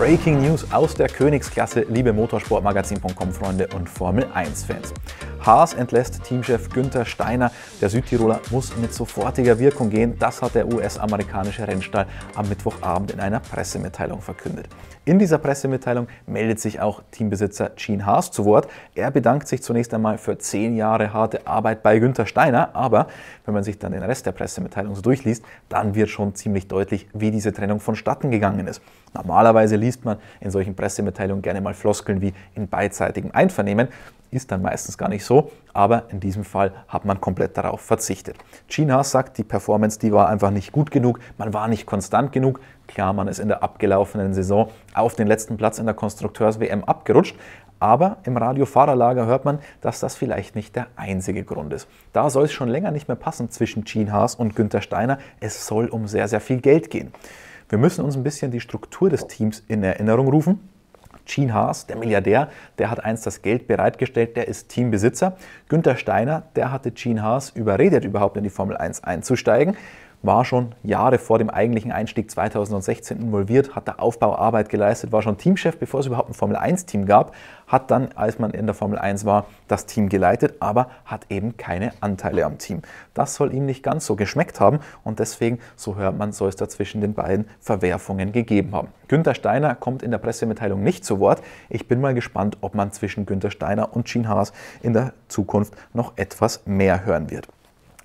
Breaking News aus der Königsklasse, liebe Motorsportmagazin.com Freunde und Formel 1 Fans. Haas entlässt Teamchef Günther Steiner. Der Südtiroler muss mit sofortiger Wirkung gehen. Das hat der US-amerikanische Rennstall am Mittwochabend in einer Pressemitteilung verkündet. In dieser Pressemitteilung meldet sich auch Teambesitzer Gene Haas zu Wort. Er bedankt sich zunächst einmal für zehn Jahre harte Arbeit bei Günther Steiner, aber wenn man sich dann den Rest der Pressemitteilung so durchliest, dann wird schon ziemlich deutlich, wie diese Trennung vonstatten gegangen ist. Normalerweise liest man in solchen Pressemitteilungen gerne mal Floskeln wie in beidseitigem Einvernehmen. Ist dann meistens gar nicht so, aber in diesem Fall hat man komplett darauf verzichtet. China sagt, die Performance, die war einfach nicht gut genug, man war nicht konstant genug. Klar, man ist in der abgelaufenen Saison auf den letzten Platz in der Konstrukteurs-WM abgerutscht, aber im Radiofahrerlager hört man, dass das vielleicht nicht der einzige Grund ist. Da soll es schon länger nicht mehr passen zwischen Gene Haas und Günther Steiner. Es soll um sehr, sehr viel Geld gehen. Wir müssen uns ein bisschen die Struktur des Teams in Erinnerung rufen. Gene Haas, der Milliardär, der hat einst das Geld bereitgestellt, der ist Teambesitzer. Günther Steiner, der hatte Gene Haas überredet, überhaupt in die Formel 1 einzusteigen war schon Jahre vor dem eigentlichen Einstieg 2016 involviert, hat da Aufbauarbeit geleistet, war schon Teamchef, bevor es überhaupt ein Formel-1-Team gab, hat dann, als man in der Formel 1 war, das Team geleitet, aber hat eben keine Anteile am Team. Das soll ihm nicht ganz so geschmeckt haben und deswegen, so hört man, soll es da zwischen den beiden Verwerfungen gegeben haben. Günter Steiner kommt in der Pressemitteilung nicht zu Wort. Ich bin mal gespannt, ob man zwischen Günter Steiner und Gene Haas in der Zukunft noch etwas mehr hören wird.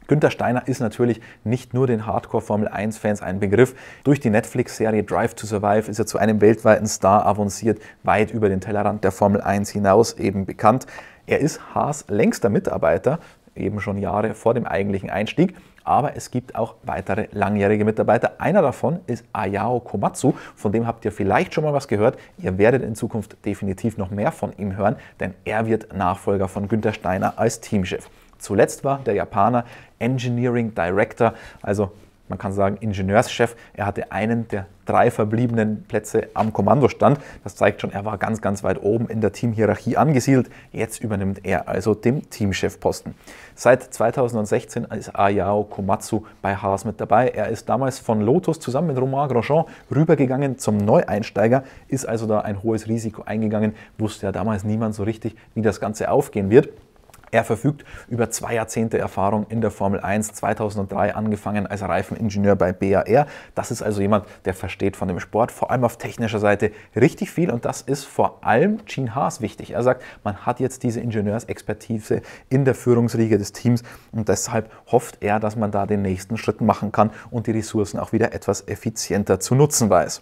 Günter Steiner ist natürlich nicht nur den Hardcore-Formel 1-Fans ein Begriff. Durch die Netflix-Serie Drive to Survive ist er zu einem weltweiten Star avanciert, weit über den Tellerrand der Formel 1 hinaus eben bekannt. Er ist Haas längster Mitarbeiter, eben schon Jahre vor dem eigentlichen Einstieg. Aber es gibt auch weitere langjährige Mitarbeiter. Einer davon ist Ayao Komatsu. Von dem habt ihr vielleicht schon mal was gehört. Ihr werdet in Zukunft definitiv noch mehr von ihm hören, denn er wird Nachfolger von Günter Steiner als Teamchef. Zuletzt war der Japaner Engineering Director, also man kann sagen Ingenieurschef. Er hatte einen der drei verbliebenen Plätze am Kommandostand. Das zeigt schon, er war ganz, ganz weit oben in der Teamhierarchie angesiedelt. Jetzt übernimmt er also den Teamchefposten. Seit 2016 ist Ayao Komatsu bei Haas mit dabei. Er ist damals von Lotus zusammen mit Romain Grosjean rübergegangen zum Neueinsteiger, ist also da ein hohes Risiko eingegangen, wusste ja damals niemand so richtig, wie das Ganze aufgehen wird. Er verfügt über zwei Jahrzehnte Erfahrung in der Formel 1, 2003 angefangen als Reifeningenieur bei BAR. Das ist also jemand, der versteht von dem Sport, vor allem auf technischer Seite richtig viel und das ist vor allem Gene Haas wichtig. Er sagt, man hat jetzt diese Ingenieursexpertise in der Führungsriege des Teams und deshalb hofft er, dass man da den nächsten Schritt machen kann und die Ressourcen auch wieder etwas effizienter zu nutzen weiß.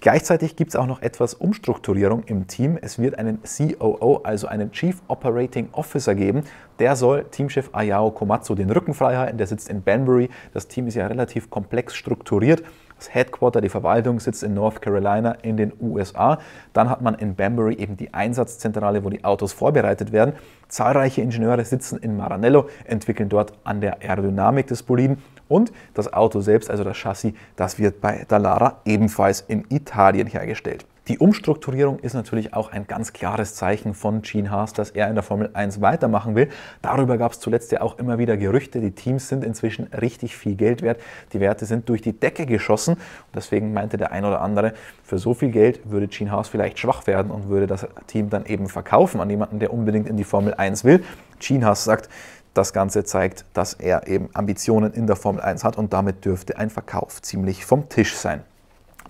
Gleichzeitig gibt es auch noch etwas Umstrukturierung im Team. Es wird einen COO, also einen Chief Operating Officer geben. Der soll Teamchef Ayao Komatsu den Rücken frei halten. Der sitzt in Banbury. Das Team ist ja relativ komplex strukturiert. Das Headquarter, die Verwaltung sitzt in North Carolina in den USA. Dann hat man in Banbury eben die Einsatzzentrale, wo die Autos vorbereitet werden. Zahlreiche Ingenieure sitzen in Maranello, entwickeln dort an der Aerodynamik des Boliden und das Auto selbst, also das Chassis, das wird bei Dallara ebenfalls in Italien hergestellt. Die Umstrukturierung ist natürlich auch ein ganz klares Zeichen von Gene Haas, dass er in der Formel 1 weitermachen will. Darüber gab es zuletzt ja auch immer wieder Gerüchte. Die Teams sind inzwischen richtig viel Geld wert. Die Werte sind durch die Decke geschossen. Und deswegen meinte der ein oder andere, für so viel Geld würde Gene Haas vielleicht schwach werden und würde das Team dann eben verkaufen an jemanden, der unbedingt in die Formel 1 will. Gene Haas sagt, das Ganze zeigt, dass er eben Ambitionen in der Formel 1 hat und damit dürfte ein Verkauf ziemlich vom Tisch sein.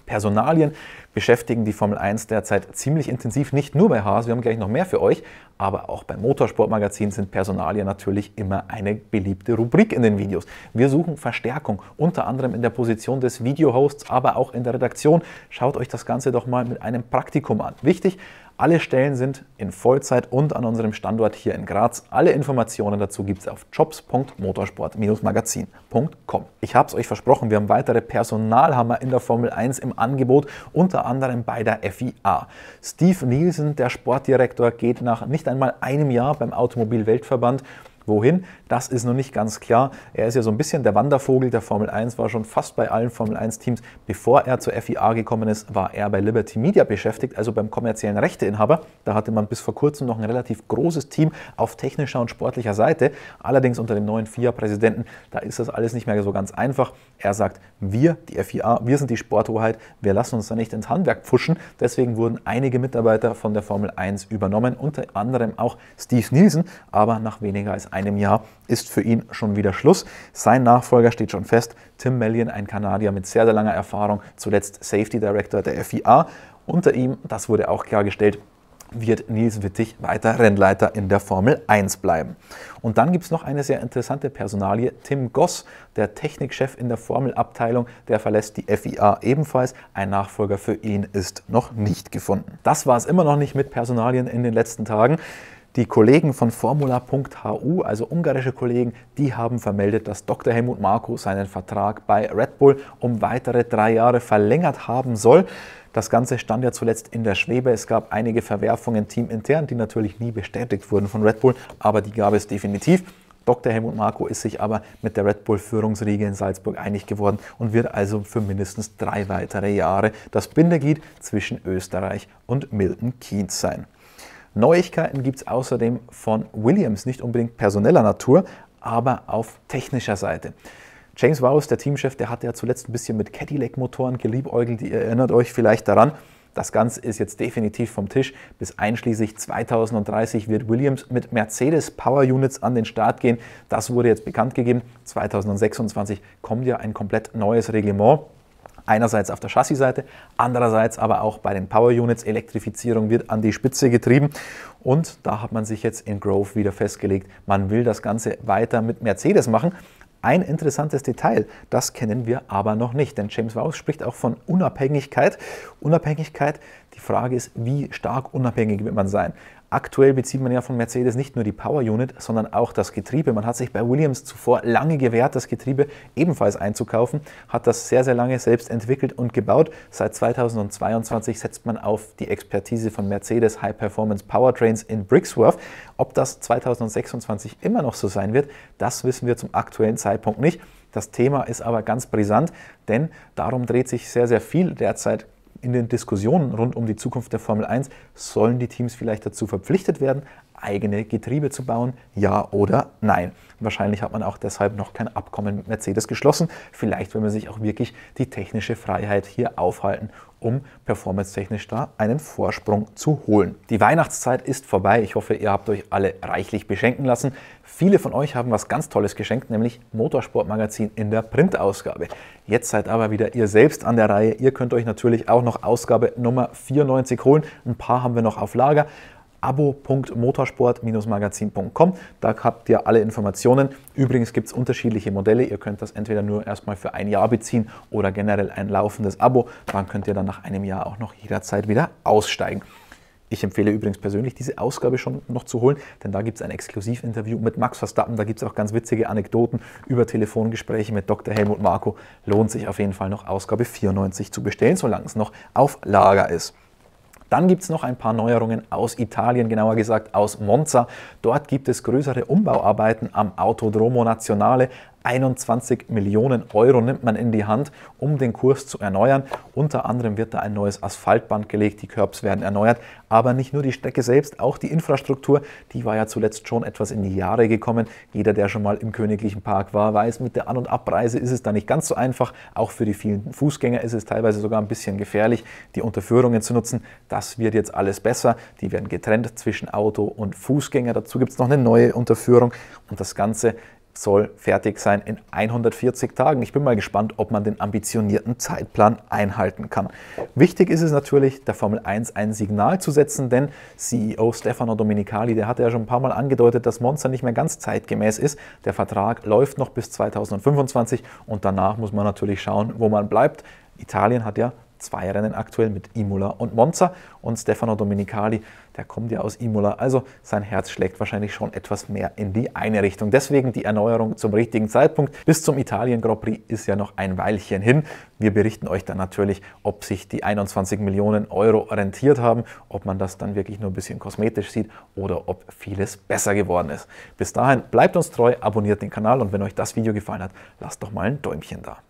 Personalien beschäftigen die Formel 1 derzeit ziemlich intensiv, nicht nur bei Haas, wir haben gleich noch mehr für euch, aber auch beim Motorsportmagazin sind Personalien natürlich immer eine beliebte Rubrik in den Videos. Wir suchen Verstärkung, unter anderem in der Position des Videohosts, aber auch in der Redaktion. Schaut euch das Ganze doch mal mit einem Praktikum an. Wichtig, alle Stellen sind in Vollzeit und an unserem Standort hier in Graz. Alle Informationen dazu gibt es auf jobs.motorsport-magazin.com. Ich habe es euch versprochen, wir haben weitere Personalhammer in der Formel 1 im Angebot, unter anderem bei der FIA. Steve Nielsen, der Sportdirektor, geht nach nicht einmal einem Jahr beim Automobilweltverband Wohin? Das ist noch nicht ganz klar. Er ist ja so ein bisschen der Wandervogel der Formel 1, war schon fast bei allen Formel 1-Teams. Bevor er zur FIA gekommen ist, war er bei Liberty Media beschäftigt, also beim kommerziellen Rechteinhaber. Da hatte man bis vor kurzem noch ein relativ großes Team auf technischer und sportlicher Seite. Allerdings unter dem neuen FIA-Präsidenten, da ist das alles nicht mehr so ganz einfach. Er sagt, wir, die FIA, wir sind die Sporthoheit, wir lassen uns da nicht ins Handwerk pfuschen. Deswegen wurden einige Mitarbeiter von der Formel 1 übernommen, unter anderem auch Steve Nielsen, aber nach weniger als einem Jahr ist für ihn schon wieder Schluss. Sein Nachfolger steht schon fest, Tim Mellion, ein Kanadier mit sehr, sehr langer Erfahrung, zuletzt Safety Director der FIA. Unter ihm, das wurde auch klargestellt, wird Nils Wittig weiter Rennleiter in der Formel 1 bleiben. Und dann gibt es noch eine sehr interessante Personalie, Tim Goss, der Technikchef in der Formelabteilung, der verlässt die FIA ebenfalls. Ein Nachfolger für ihn ist noch nicht gefunden. Das war es immer noch nicht mit Personalien in den letzten Tagen. Die Kollegen von Formula.hu, also ungarische Kollegen, die haben vermeldet, dass Dr. Helmut Marko seinen Vertrag bei Red Bull um weitere drei Jahre verlängert haben soll. Das Ganze stand ja zuletzt in der Schwebe. Es gab einige Verwerfungen teamintern, die natürlich nie bestätigt wurden von Red Bull, aber die gab es definitiv. Dr. Helmut Marko ist sich aber mit der Red Bull-Führungsriege in Salzburg einig geworden und wird also für mindestens drei weitere Jahre das Bindeglied zwischen Österreich und Milton Keynes sein. Neuigkeiten gibt es außerdem von Williams, nicht unbedingt personeller Natur, aber auf technischer Seite. James Vowles, der Teamchef, der hatte ja zuletzt ein bisschen mit Cadillac-Motoren geliebäugelt. Ihr erinnert euch vielleicht daran. Das Ganze ist jetzt definitiv vom Tisch. Bis einschließlich 2030 wird Williams mit Mercedes Power Units an den Start gehen. Das wurde jetzt bekannt gegeben. 2026 kommt ja ein komplett neues Reglement. Einerseits auf der Chassisseite, andererseits aber auch bei den Power Units. Elektrifizierung wird an die Spitze getrieben. Und da hat man sich jetzt in Grove wieder festgelegt, man will das Ganze weiter mit Mercedes machen. Ein interessantes Detail, das kennen wir aber noch nicht, denn James Waus spricht auch von Unabhängigkeit. Unabhängigkeit, die Frage ist, wie stark unabhängig wird man sein? Aktuell bezieht man ja von Mercedes nicht nur die Power Unit, sondern auch das Getriebe. Man hat sich bei Williams zuvor lange gewehrt, das Getriebe ebenfalls einzukaufen, hat das sehr, sehr lange selbst entwickelt und gebaut. Seit 2022 setzt man auf die Expertise von Mercedes High Performance Powertrains in Brixworth. Ob das 2026 immer noch so sein wird, das wissen wir zum aktuellen Zeitpunkt nicht. Das Thema ist aber ganz brisant, denn darum dreht sich sehr, sehr viel derzeit in den Diskussionen rund um die Zukunft der Formel 1 sollen die Teams vielleicht dazu verpflichtet werden, eigene Getriebe zu bauen? Ja oder nein? Wahrscheinlich hat man auch deshalb noch kein Abkommen mit Mercedes geschlossen. Vielleicht will man sich auch wirklich die technische Freiheit hier aufhalten, um performancetechnisch da einen Vorsprung zu holen. Die Weihnachtszeit ist vorbei. Ich hoffe, ihr habt euch alle reichlich beschenken lassen. Viele von euch haben was ganz Tolles geschenkt, nämlich Motorsportmagazin in der Printausgabe. Jetzt seid aber wieder ihr selbst an der Reihe. Ihr könnt euch natürlich auch noch Ausgabe Nummer 94 holen. Ein paar haben wir noch auf Lager abo.motorsport-magazin.com. Da habt ihr alle Informationen. Übrigens gibt es unterschiedliche Modelle. Ihr könnt das entweder nur erstmal für ein Jahr beziehen oder generell ein laufendes Abo. Dann könnt ihr dann nach einem Jahr auch noch jederzeit wieder aussteigen. Ich empfehle übrigens persönlich, diese Ausgabe schon noch zu holen, denn da gibt es ein Exklusivinterview mit Max Verstappen. Da gibt es auch ganz witzige Anekdoten über Telefongespräche mit Dr. Helmut Marko. Lohnt sich auf jeden Fall noch Ausgabe 94 zu bestellen, solange es noch auf Lager ist. Dann gibt es noch ein paar Neuerungen aus Italien, genauer gesagt aus Monza. Dort gibt es größere Umbauarbeiten am Autodromo Nazionale, 21 Millionen Euro nimmt man in die Hand, um den Kurs zu erneuern. Unter anderem wird da ein neues Asphaltband gelegt, die Körbs werden erneuert, aber nicht nur die Strecke selbst, auch die Infrastruktur, die war ja zuletzt schon etwas in die Jahre gekommen. Jeder, der schon mal im Königlichen Park war, weiß, mit der An- und Abreise ist es da nicht ganz so einfach. Auch für die vielen Fußgänger ist es teilweise sogar ein bisschen gefährlich, die Unterführungen zu nutzen. Das wird jetzt alles besser. Die werden getrennt zwischen Auto und Fußgänger. Dazu gibt es noch eine neue Unterführung und das Ganze soll fertig sein in 140 Tagen. Ich bin mal gespannt, ob man den ambitionierten Zeitplan einhalten kann. Wichtig ist es natürlich, der Formel 1 ein Signal zu setzen, denn CEO Stefano Dominicali, der hatte ja schon ein paar Mal angedeutet, dass Monster nicht mehr ganz zeitgemäß ist. Der Vertrag läuft noch bis 2025 und danach muss man natürlich schauen, wo man bleibt. Italien hat ja zwei Rennen aktuell mit Imola und Monza. Und Stefano Dominicali, der kommt ja aus Imola, also sein Herz schlägt wahrscheinlich schon etwas mehr in die eine Richtung. Deswegen die Erneuerung zum richtigen Zeitpunkt. Bis zum Italien Grand Prix ist ja noch ein Weilchen hin. Wir berichten euch dann natürlich, ob sich die 21 Millionen Euro rentiert haben, ob man das dann wirklich nur ein bisschen kosmetisch sieht oder ob vieles besser geworden ist. Bis dahin bleibt uns treu, abonniert den Kanal und wenn euch das Video gefallen hat, lasst doch mal ein Däumchen da.